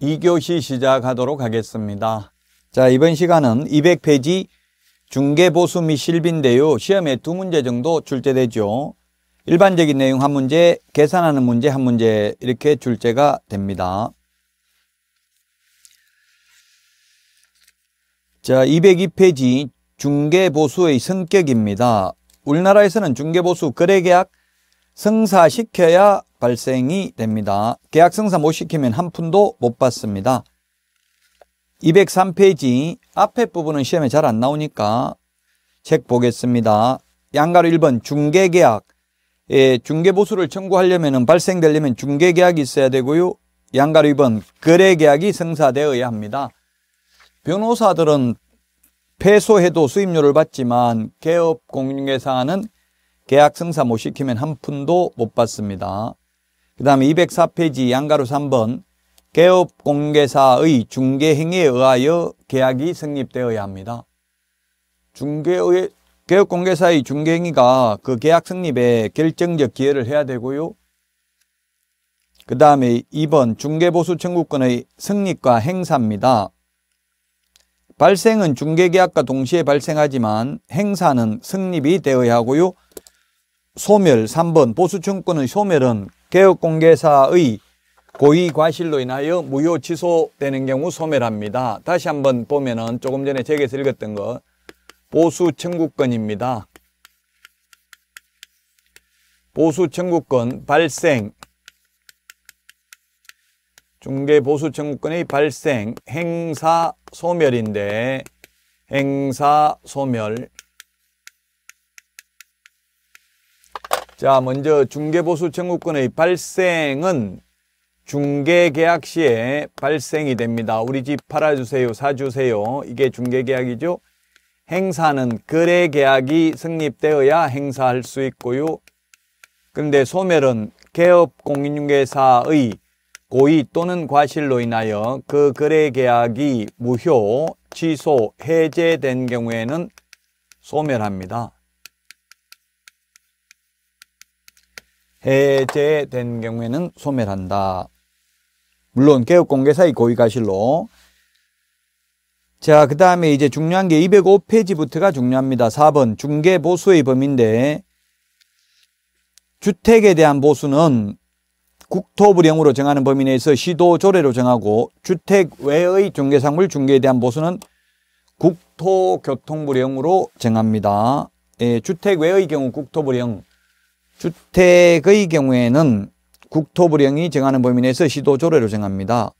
2교시 시작하도록 하겠습니다. 자, 이번 시간은 200페이지 중개보수 및 실비인데요. 시험에 두 문제 정도 출제되죠. 일반적인 내용 한 문제, 계산하는 문제 한 문제 이렇게 출제가 됩니다. 자, 202페이지 중개보수의 성격입니다. 우리나라에서는 중개보수 거래계약 성사시켜야 발생이 됩니다. 계약 성사 못 시키면 한 푼도 못 받습니다. 203페이지 앞에 부분은 시험에 잘 안 나오니까 책 보겠습니다. 양가로 1번 중개계약 예, 중개보수를 청구하려면 발생되려면 중개계약이 있어야 되고요. 양가로 2번 거래계약이 성사되어야 합니다. 변호사들은 패소해도 수임료를 받지만 개업 공인회사는 계약 성사 못 시키면 한 푼도 못 받습니다. 그 다음에 204페이지 양가로 3번 개업공개사의 중개행위에 의하여 계약이 성립되어야 합니다. 중개의 개업공개사의 중개행위가 그 계약 성립에 결정적 기여를 해야 되고요. 그 다음에 2번 중개보수 청구권의 성립과 행사입니다. 발생은 중개계약과 동시에 발생하지만 행사는 성립이 되어야 하고요. 소멸 3번 보수 청구권의 소멸은 개업공개사의 고의과실로 인하여 무효 취소되는 경우 소멸합니다. 다시 한번 보면은 조금 전에 제게서 읽었던 거 보수 청구권입니다. 보수 청구권 발생 중개 보수 청구권의 발생 행사 소멸인데 행사 소멸 자, 먼저 중개보수 청구권의 발생은 중개계약 시에 발생이 됩니다. 우리 집 팔아주세요, 사주세요. 이게 중개계약이죠. 행사는 거래계약이 성립되어야 행사할 수 있고요. 그런데 소멸은 개업공인중개사의 고의 또는 과실로 인하여 그 거래계약이 무효, 취소, 해제된 경우에는 소멸합니다. 해제된 경우에는 소멸한다. 물론 개업 공개사의 고의가실로 자, 그 다음에 이제 중요한 게 205페이지부터가 중요합니다. 4번 중개 보수의 범위인데 주택에 대한 보수는 국토부령으로 정하는 범위 내에서 시도 조례로 정하고 주택 외의 중개상물 중개에 대한 보수는 국토교통부령으로 정합니다. 예, 주택 외의 경우 국토부령 주택의 경우에는 국토부령이 정하는 범위 내에서 시도조례로 정합니다.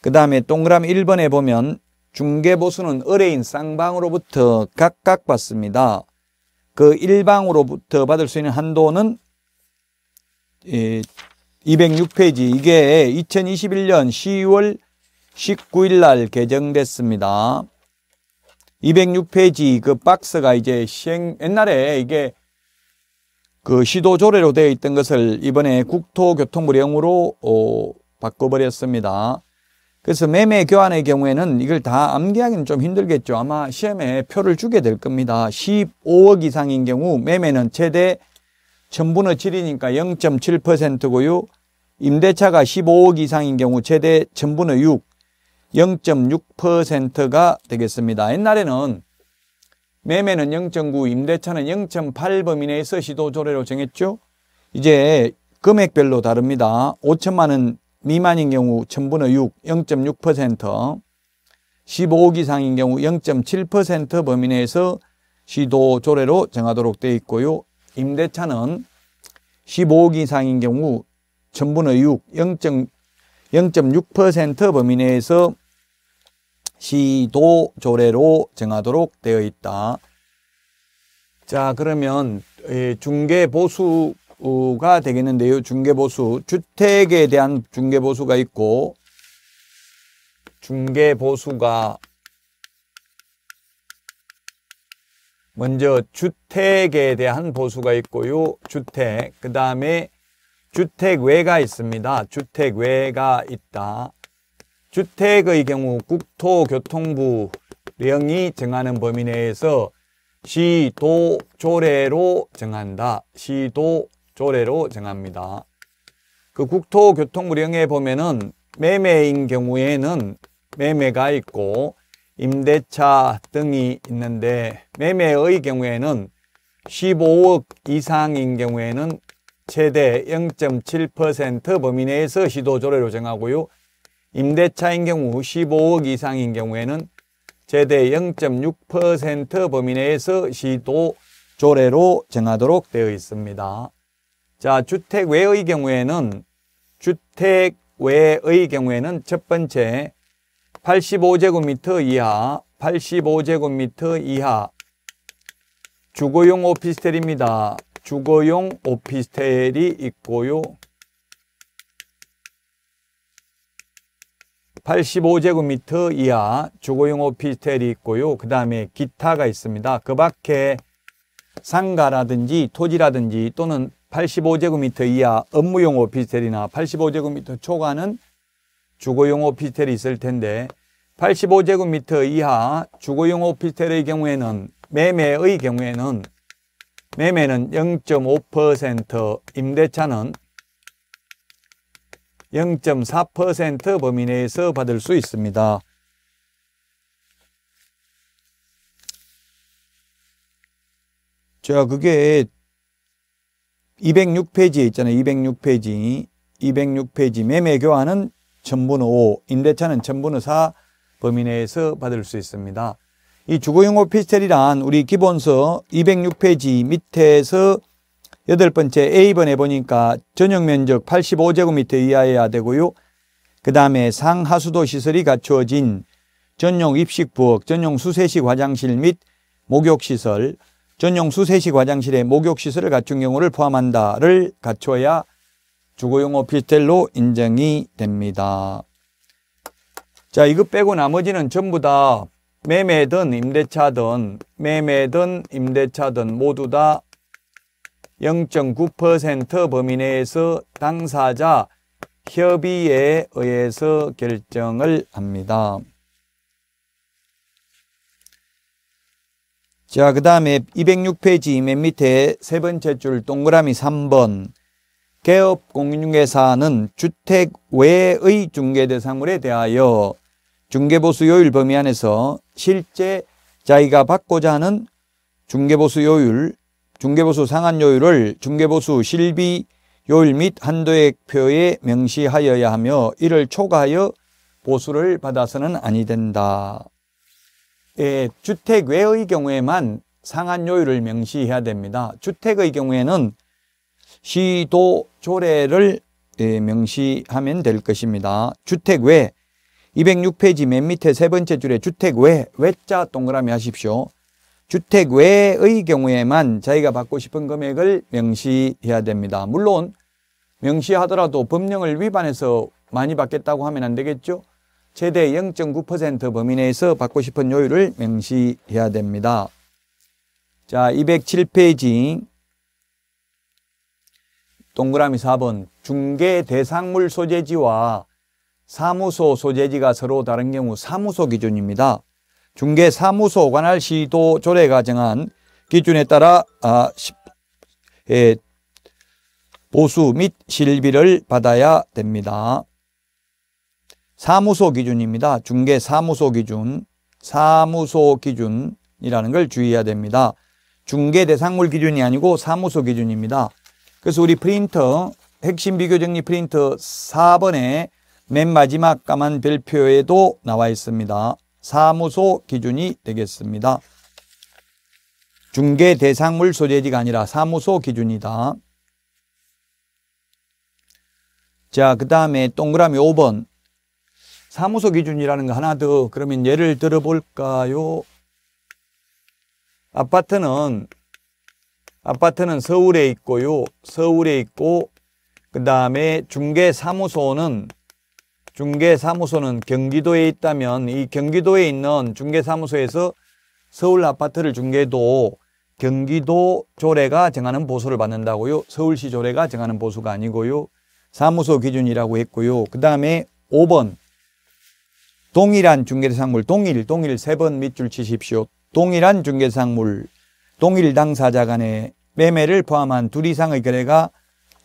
그 다음에 동그라미 1번에 보면 중개보수는 의뢰인 쌍방으로부터 각각 받습니다. 그 1방으로부터 받을 수 있는 한도는 206페이지 예, 이게 2021년 10월 19일 날 개정됐습니다. 206페이지 그 박스가 이제 시행 옛날에 이게 그 시도 조례로 되어 있던 것을 이번에 국토교통부령으로 어, 바꿔버렸습니다. 그래서 매매 교환의 경우에는 이걸 다 암기하기는 좀 힘들겠죠. 아마 시험에 표를 주게 될 겁니다. 15억 이상인 경우 매매는 최대 1000분의 7이니까 0.7%고요. 임대차가 15억 이상인 경우 최대 1000분의 6, 0.6%가 되겠습니다. 옛날에는 매매는 0.9, 임대차는 0.8 범위 내에서 시도조례로 정했죠. 이제 금액별로 다릅니다. 5천만 원 미만인 경우 1000분의 6, 0.6%, 15억 이상인 경우 0.7% 범위 내에서 시도조례로 정하도록 되어 있고요. 임대차는 15억 이상인 경우 1000분의 6, 0.6% 범위 내에서 시도 조례로 정하도록 되어 있다. 자 그러면 예, 중개보수가 되겠는데요. 중개보수 주택에 대한 중개보수가 있고 중개보수가 먼저 주택에 대한 보수가 있고요. 주택 그 다음에 주택 외가 있습니다. 주택 외가 있다. 주택의 경우 국토교통부령이 정하는 범위 내에서 시도조례로 정한다. 시도조례로 정합니다. 그 국토교통부령에 보면은 매매인 경우에는 매매가 있고 임대차 등이 있는데 매매의 경우에는 15억 이상인 경우에는 최대 0.7% 범위 내에서 시도조례로 정하고요. 임대차인 경우 15억 이상인 경우에는 최대 0.6% 범위 내에서 시도 조례로 정하도록 되어 있습니다. 자, 주택 외의 경우에는 주택 외의 경우에는 첫 번째 85제곱미터 이하, 85제곱미터 이하 주거용 오피스텔입니다. 주거용 오피스텔이 있고요. 85제곱미터 이하 주거용 오피스텔이 있고요. 그 다음에 기타가 있습니다. 그 밖에 상가라든지 토지라든지 또는 85제곱미터 이하 업무용 오피스텔이나 85제곱미터 초과는 주거용 오피스텔이 있을 텐데 85제곱미터 이하 주거용 오피스텔의 경우에는 매매의 경우에는 매매는 0.5% 임대차는 0.4% 범위 내에서 받을 수 있습니다. 자, 그게 206페이지에 있잖아요. 206페이지. 206페이지 매매 교환은 천분호 5, 임대차는 천분호 4 범위 내에서 받을 수 있습니다. 이 주거용 오피스텔이란 우리 기본서 206페이지 밑에서 여덟 번째 A번에 보니까 전용 면적 85제곱미터 이하여야 되고요. 그 다음에 상하수도 시설이 갖추어진 전용 입식부엌, 전용 수세식 화장실 및 목욕시설, 전용 수세식 화장실에 목욕시설을 갖춘 경우를 포함한다를 갖춰야 주거용 오피스텔로 인정이 됩니다. 자, 이거 빼고 나머지는 전부 다 매매든 임대차든 매매든 임대차든 모두 다0.9% 범위 내에서 당사자 협의에 의해서 결정을 합니다. 자, 그 다음에 206페이지 맨 밑에 세 번째 줄 동그라미 3번 개업 공인중개사는 주택 외의 중개 대상물에 대하여 중개보수 요율 범위 안에서 실제 자기가 받고자 하는 중개보수 요율 중개보수 상한요율을 중개보수 실비 요율 및 한도액표에 명시하여야 하며 이를 초과하여 보수를 받아서는 아니 된다. 예, 주택 외의 경우에만 상한요율을 명시해야 됩니다. 주택의 경우에는 시도 조례를 예, 명시하면 될 것입니다. 주택 외 206페이지 맨 밑에 세 번째 줄에 주택 외 외자 동그라미 하십시오. 주택 외의 경우에만 자기가 받고 싶은 금액을 명시해야 됩니다. 물론 명시하더라도 법령을 위반해서 많이 받겠다고 하면 안 되겠죠. 최대 0.9% 범위 내에서 받고 싶은 요율을 명시해야 됩니다. 자, 207페이지 동그라미 4번 중개 대상물 소재지와 사무소 소재지가 서로 다른 경우 사무소 기준입니다. 중개사무소 관할 시도 조례가 정한 기준에 따라 아, 예, 보수 및 실비를 받아야 됩니다. 사무소 기준입니다. 중개사무소 기준, 사무소 기준이라는 걸 주의해야 됩니다. 중개 대상물 기준이 아니고 사무소 기준입니다. 그래서 우리 프린터, 핵심 비교정리 프린터 4번에 맨 마지막 까만 별표에도 나와 있습니다. 사무소 기준이 되겠습니다. 중개 대상물 소재지가 아니라 사무소 기준이다. 자, 그 다음에 동그라미 5번. 사무소 기준이라는 거 하나 더. 그러면 예를 들어볼까요? 아파트는, 아파트는 서울에 있고요. 서울에 있고, 그 다음에 중개사무소는 중개사무소는 경기도에 있다면 이 경기도에 있는 중개사무소에서 서울 아파트를 중개도 경기도 조례가 정하는 보수를 받는다고요. 서울시 조례가 정하는 보수가 아니고요. 사무소 기준이라고 했고요. 그 다음에 5번 동일한 중개대상물 동일 동일 3번 밑줄 치십시오. 동일한 중개대상물 동일 당사자 간의 매매를 포함한 둘 이상의 거래가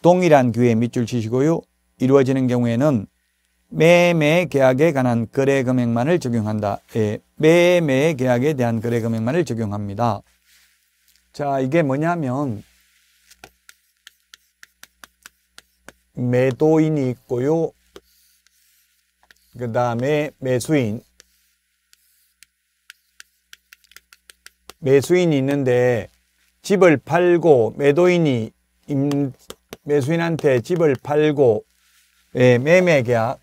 동일한 기회에 밑줄 치시고요. 이루어지는 경우에는 매매 계약에 관한 거래 금액만을 적용한다. 예, 매매 계약에 대한 거래 금액만을 적용합니다. 자, 이게 뭐냐면 매도인이 있고요. 그 다음에 매수인 매수인이 있는데 집을 팔고 매도인이 매수인한테 집을 팔고 예, 매매 계약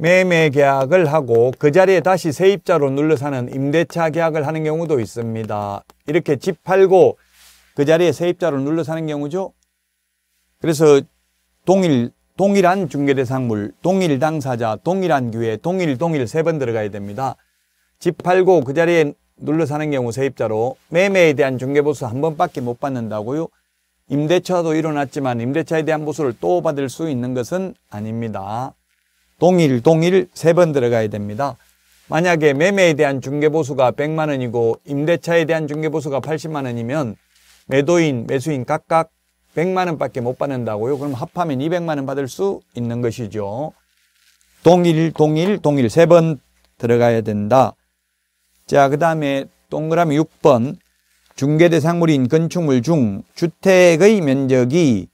매매 계약을 하고 그 자리에 다시 세입자로 눌러사는 임대차 계약을 하는 경우도 있습니다. 이렇게 집 팔고 그 자리에 세입자로 눌러사는 경우죠. 그래서 동일, 동일한 중개대상물, 동일 당사자, 동일한 기회, 동일, 동일 세 번 들어가야 됩니다. 집 팔고 그 자리에 눌러사는 경우 세입자로 매매에 대한 중개보수 한 번밖에 못 받는다고요. 임대차도 일어났지만 임대차에 대한 보수를 또 받을 수 있는 것은 아닙니다. 동일 동일 세 번 들어가야 됩니다. 만약에 매매에 대한 중개보수가 100만 원이고 임대차에 대한 중개보수가 80만 원이면 매도인, 매수인 각각 100만 원밖에 못 받는다고요. 그럼 합하면 200만 원 받을 수 있는 것이죠. 동일 동일 동일 세 번 들어가야 된다. 자, 그 다음에 동그라미 6번 중개대상물인 건축물 중 주택의 면적이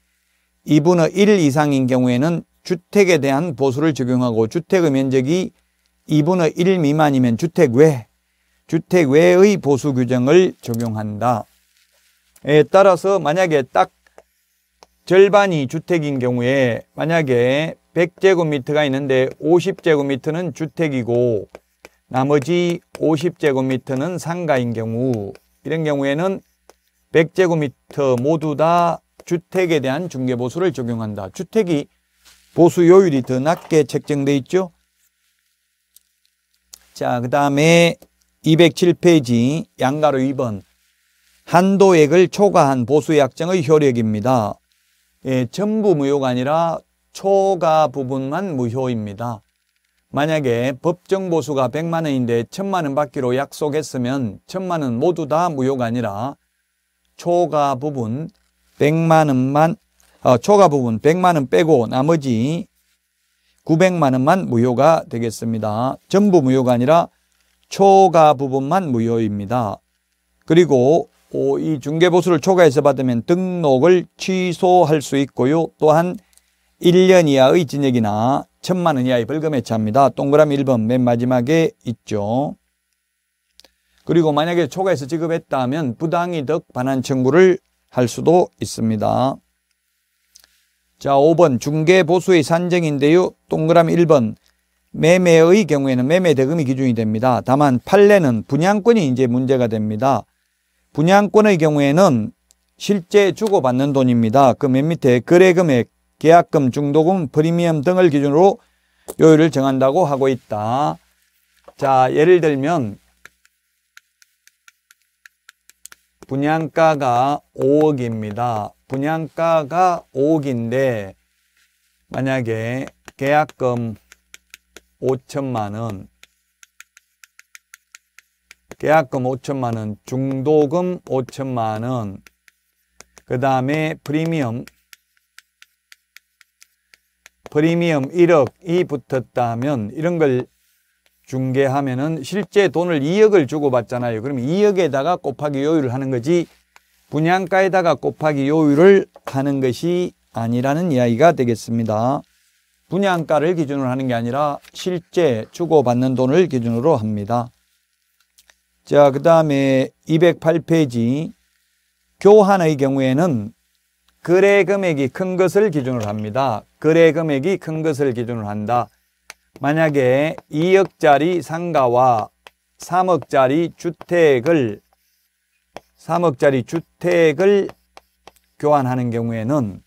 2분의 1 이상인 경우에는 주택에 대한 보수를 적용하고 주택의 면적이 2분의 1 미만이면 주택 외, 주택 외의 보수 규정을 적용한다. 에 따라서 만약에 딱 절반이 주택인 경우에 만약에 100제곱미터가 있는데 50제곱미터는 주택이고 나머지 50제곱미터는 상가인 경우 이런 경우에는 100제곱미터 모두 다 주택에 대한 중개보수를 적용한다. 주택이 보수요율이 더 낮게 책정돼 있죠. 자, 그 다음에 207페이지 양가로 2번 한도액을 초과한 보수약정의 효력입니다. 예, 전부 무효가 아니라 초과 부분만 무효입니다. 만약에 법정 보수가 100만 원인데 1000만 원 받기로 약속했으면 1000만 원 모두 다 무효가 아니라 초과 부분 100만 원만 어, 초과 부분 100만 원 빼고 나머지 900만 원만 무효가 되겠습니다. 전부 무효가 아니라 초과 부분만 무효입니다. 그리고 오, 이 중개보수를 초과해서 받으면 등록을 취소할 수 있고요. 또한 1년 이하의 진액이나1 천만 원 이하의 벌금에 처합니다. 동그라미 1번 맨 마지막에 있죠. 그리고 만약에 초과해서 지급했다면 부당이득 반환 청구를 할 수도 있습니다. 자, 5번 중개보수의 산정인데요. 동그라미 1번 매매의 경우에는 매매대금이 기준이 됩니다. 다만 판례는 분양권이 이제 문제가 됩니다. 분양권의 경우에는 실제 주고받는 돈입니다. 그 맨 밑에 거래금액, 계약금, 중도금, 프리미엄 등을 기준으로 요율을 정한다고 하고 있다. 자, 예를 들면 분양가가 5억입니다. 분양가가 5억인데 만약에 계약금 5천만 원 계약금 5천만 원, 중도금 5천만 원, 그 다음에 프리미엄, 프리미엄 1억이 붙었다면 이런 걸 중개하면은 실제 돈을 2억을 주고 받잖아요. 그럼 2억에다가 곱하기 요율을 하는 거지 분양가에다가 곱하기 요율을 하는 것이 아니라는 이야기가 되겠습니다. 분양가를 기준으로 하는 게 아니라 실제 주고받는 돈을 기준으로 합니다. 자, 그 다음에 208페이지 교환의 경우에는 거래 금액이 큰 것을 기준으로 합니다. 거래 금액이 큰 것을 기준으로 한다. 만약에 2억짜리 상가와 3억짜리 주택을 3억짜리 주택을 교환하는 경우에는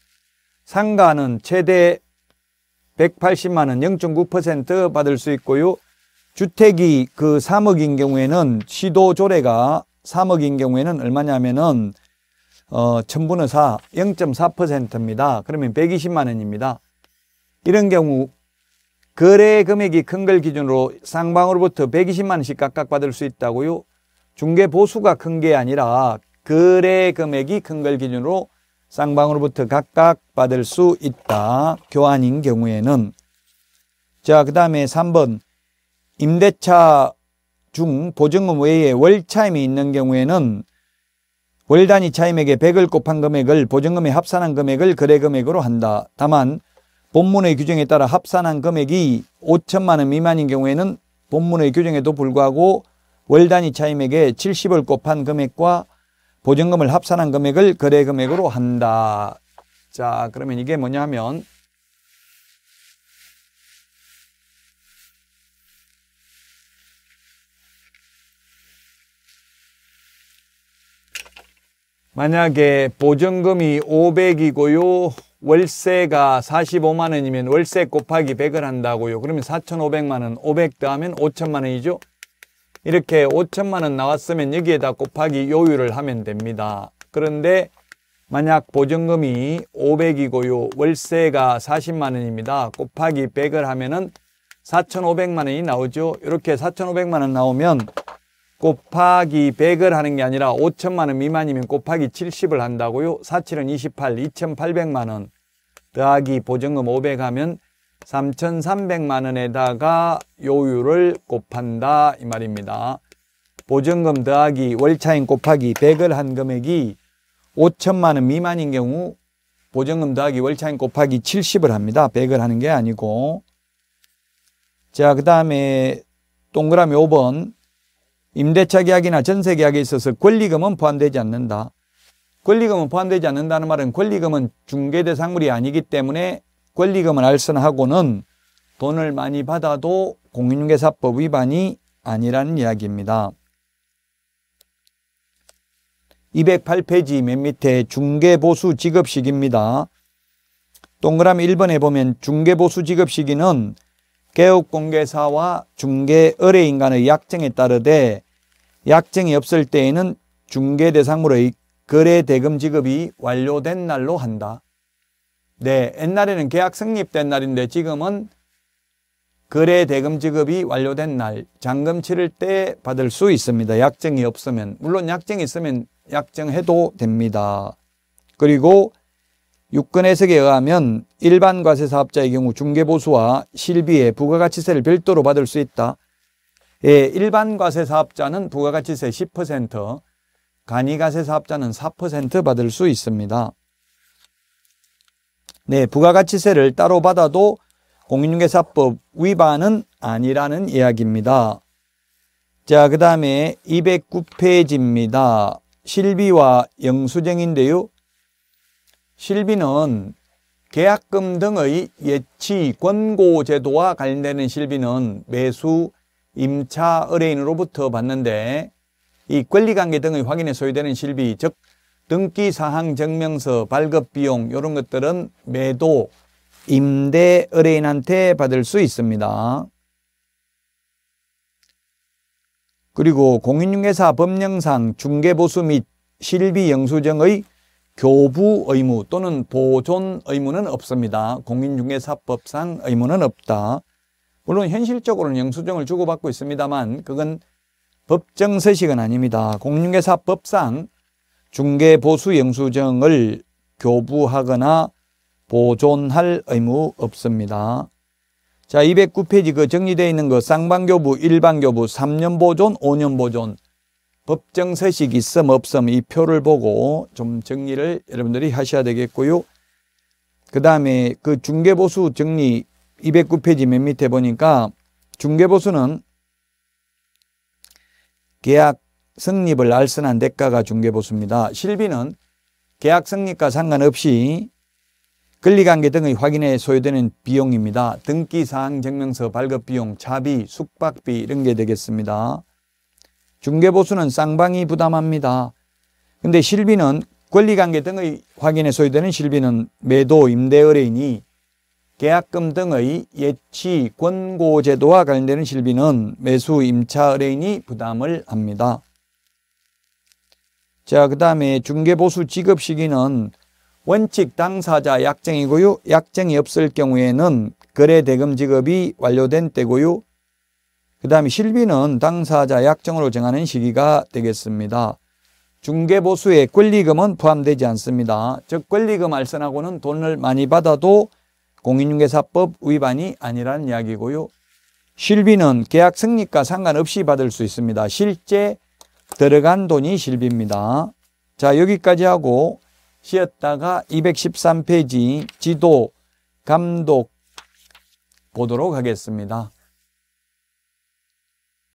상가는 최대 180만 원0.9% 받을 수 있고요. 주택이 그 3억인 경우에는 시도 조례가 3억인 경우에는 얼마냐면은 어, 1000분의 4 0.4%입니다. 그러면 120만 원입니다. 이런 경우 거래 금액이 큰 걸 기준으로 상방으로부터 120만 원씩 각각 받을 수 있다고요. 중개 보수가 큰 게 아니라 거래 금액이 큰 걸 기준으로 쌍방으로부터 각각 받을 수 있다. 교환인 경우에는 자, 그 다음에 3번 임대차 중 보증금 외에 월차임이 있는 경우에는 월 단위 차임에게 100을 곱한 금액을 보증금에 합산한 금액을 거래 금액으로 한다. 다만 본문의 규정에 따라 합산한 금액이 5천만 원 미만인 경우에는 본문의 규정에도 불구하고 월단 위차임에게 70을 곱한 금액과 보증금을 합산한 금액을 거래 금액으로 한다. 자, 그러면 이게 뭐냐 면 만약에 보증금이 500이고요. 월세가 45만 원이면 월세 곱하기 100을 한다고요. 그러면 4,500만 원, 500 더하면 5천만 원이죠. 이렇게 5천만원 나왔으면 여기에다 곱하기 요율을 하면 됩니다. 그런데 만약 보증금이 500이고요. 월세가 40만원입니다. 곱하기 100을 하면은 4,500만원이 나오죠. 이렇게 4,500만원 나오면 곱하기 100을 하는 게 아니라 5천만원 미만이면 곱하기 70을 한다고요. 4,7은 28, 2,800만원 더하기 보증금 500 하면 3,300만 원에다가 요율을 곱한다 이 말입니다. 보증금 더하기 월차인 곱하기 100을 한 금액이 5천만 원 미만인 경우 보증금 더하기 월차인 곱하기 70을 합니다. 100을 하는 게 아니고 자, 그 다음에 동그라미 5번 임대차 계약이나 전세 계약에 있어서 권리금은 포함되지 않는다. 권리금은 포함되지 않는다는 말은 권리금은 중개 대상물이 아니기 때문에 권리금을 알선하고는 돈을 많이 받아도 공인중개사법 위반이 아니라는 이야기입니다. 208페이지 맨 밑에 중개보수 지급시기입니다. 동그라미 1번에 보면 중개보수 지급시기는 개업공개사와 중개의뢰인 간의 약정에 따르되 약정이 없을 때에는 중개대상물의 거래대금 지급이 완료된 날로 한다. 네, 옛날에는 계약 성립된 날인데 지금은 거래 대금 지급이 완료된 날, 잔금 치를 때 받을 수 있습니다. 약정이 없으면. 물론 약정이 있으면 약정해도 됩니다. 그리고 유권 해석에 의하면 일반 과세 사업자의 경우 중개보수와 실비의 부가가치세를 별도로 받을 수 있다. 예, 일반 과세 사업자는 부가가치세 10%, 간이과세 사업자는 4% 받을 수 있습니다. 네, 부가가치세를 따로 받아도 공인중개사법 위반은 아니라는 이야기입니다. 자, 그 다음에 209페이지입니다. 실비와 영수증인데요. 실비는 계약금 등의 예치 권고 제도와 관련되는 실비는 매수 임차 의뢰인으로부터 받는데 이 권리관계 등의 확인에 소요되는 실비 즉 등기 사항 증명서 발급 비용 이런 것들은 매도 임대 의뢰인한테 받을 수 있습니다. 그리고 공인중개사 법령상 중개보수 및 실비 영수증의 교부 의무 또는 보존 의무는 없습니다. 공인중개사법상 의무는 없다. 물론 현실적으로는 영수증을 주고받고 있습니다만 그건 법정 서식은 아닙니다. 공인중개사법상 중개보수 영수증을 교부하거나 보존할 의무 없습니다. 자, 209페이지 그 정리되어 있는 거 쌍방교부, 일반교부, 3년 보존, 5년 보존, 법정 서식 있음 없음 이 표를 보고 좀 정리를 여러분들이 하셔야 되겠고요. 그 다음에 그 중개보수 정리 209페이지 맨 밑에 보니까 중개보수는 계약 성립을 알선한 대가가 중개보수입니다. 실비는 계약 성립과 상관없이 권리관계 등의 확인에 소요되는 비용입니다. 등기사항 증명서 발급 비용, 차비, 숙박비 이런 게 되겠습니다. 중개보수는 쌍방이 부담합니다. 근데 실비는 권리관계 등의 확인에 소요되는 실비는 매도, 임대의뢰인이 계약금 등의 예치, 권고 제도와 관련되는 실비는 매수, 임차의뢰인이 부담을 합니다. 자, 그 다음에 중개보수 지급 시기는 원칙 당사자 약정이고요. 약정이 없을 경우에는 거래 대금 지급이 완료된 때고요. 그 다음에 실비는 당사자 약정으로 정하는 시기가 되겠습니다. 중개보수의 권리금은 포함되지 않습니다. 즉 권리금 알선하고는 돈을 많이 받아도 공인중개사법 위반이 아니라는 이야기고요. 실비는 계약 승리과 상관없이 받을 수 있습니다. 실제 들어간 돈이 실비입니다. 자 여기까지 하고 쉬었다가 213페이지 지도 감독 보도록 하겠습니다.